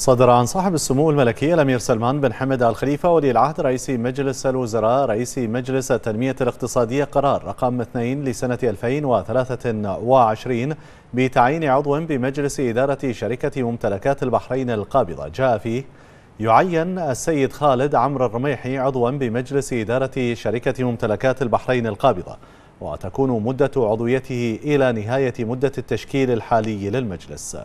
صدر عن صاحب السمو الملكي الأمير سلمان بن حمد آل خليفة ولي العهد رئيس مجلس الوزراء رئيس مجلس التنمية الاقتصادية قرار رقم 2 لسنة 2023 بتعيين عضو بمجلس إدارة شركة ممتلكات البحرين القابضة جاء فيه يعين السيد خالد عمرو الرميحي عضوا بمجلس إدارة شركة ممتلكات البحرين القابضة وتكون مدة عضويته إلى نهاية مدة التشكيل الحالي للمجلس